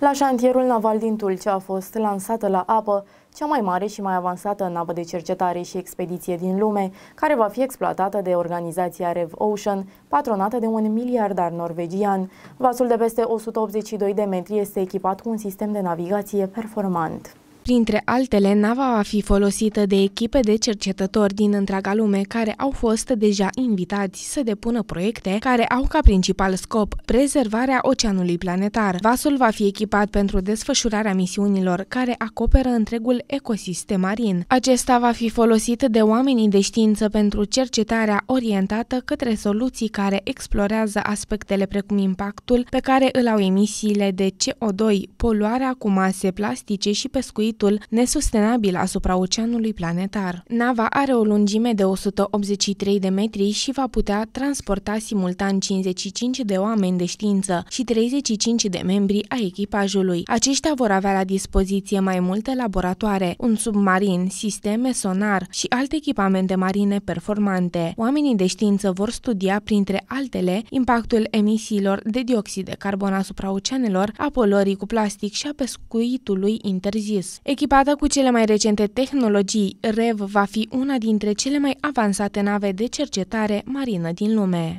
La șantierul naval din Tulcea a fost lansată la apă cea mai mare și mai avansată navă de cercetare și expediție din lume, care va fi exploatată de organizația Rev Ocean, patronată de un miliardar norvegian. Vasul de peste 182 de metri este echipat cu un sistem de navigație performant. Printre altele, nava va fi folosită de echipe de cercetători din întreaga lume care au fost deja invitați să depună proiecte care au ca principal scop prezervarea oceanului planetar. Vasul va fi echipat pentru desfășurarea misiunilor care acoperă întregul ecosistem marin. Acesta va fi folosit de oamenii de știință pentru cercetarea orientată către soluții care explorează aspectele precum impactul pe care îl au emisiile de CO2, poluarea cu mase plastice și pescuit efectul nesustenabil asupra oceanului planetar. Nava are o lungime de 183 de metri și va putea transporta simultan 55 de oameni de știință și 35 de membri a echipajului. Aceștia vor avea la dispoziție mai multe laboratoare, un submarin, sisteme sonar și alte echipamente marine performante. Oamenii de știință vor studia, printre altele, impactul emisiilor de dioxid de carbon asupra oceanelor, a polorii cu plastic și a pescuitului interzis. Echipată cu cele mai recente tehnologii, REV va fi una dintre cele mai avansate nave de cercetare marină din lume.